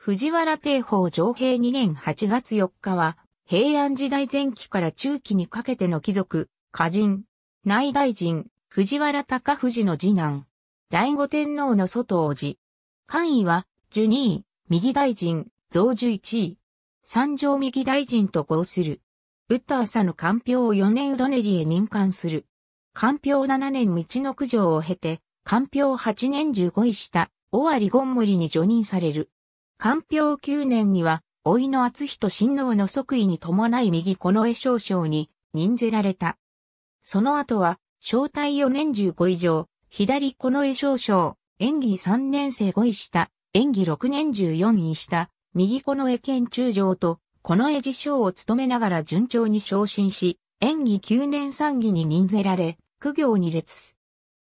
藤原帝法上平2年8月4日は、平安時代前期から中期にかけての貴族、歌人、内大臣、藤原富藤の次男、醍醐天皇の外王子。官位は、受二位、右大臣、増寿一位。三条右大臣と合する。打った朝の官票を4年うどねりへ任官する。官票7年道の九条を経て、官票8年15位した、尾張ゴン森に除任される。官票九年には、老いの厚人親王の即位に伴い右近絵少将に任ぜられた。その後は、正体四年十五以上、左近絵少将、演技三年生五位下、演技六年十四位下、右近絵県中将と、近絵自将を務めながら順調に昇進し、演技九年三義に任ぜられ、苦行に列。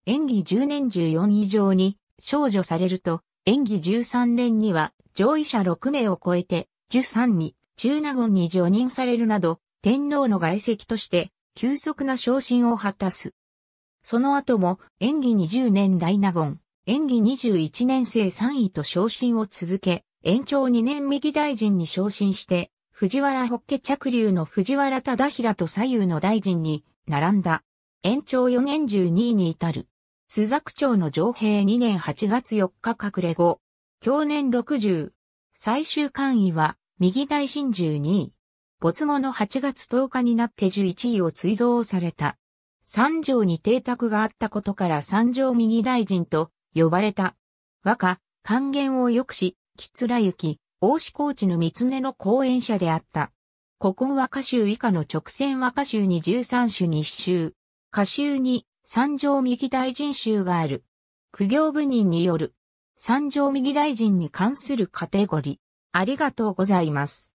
演技十年十四以上に、少女されると、演技13連には上位者6名を超えて、13位、中納言に除任されるなど、天皇の外籍として、急速な昇進を果たす。その後も、演技20年大納言、演技21年生3位と昇進を続け、延長2年右大臣に昇進して、藤原北家着流の藤原忠平と左右の大臣に並んだ。延長4年12位に至る。須雀町の上平2年8月4日隠れ後、去年60、最終官位は右大神獣2位、没後の8月10日になって11位を追贈された。三条に邸宅があったことから三条右大臣と呼ばれた。和歌、還元を良くし、吉良行、大志高知の三つ目の講演者であった。古今和歌集以下の直線和歌集に13種に一周。歌集に三条右大臣集がある。苦行部人による。三条右大臣に関するカテゴリー。ありがとうございます。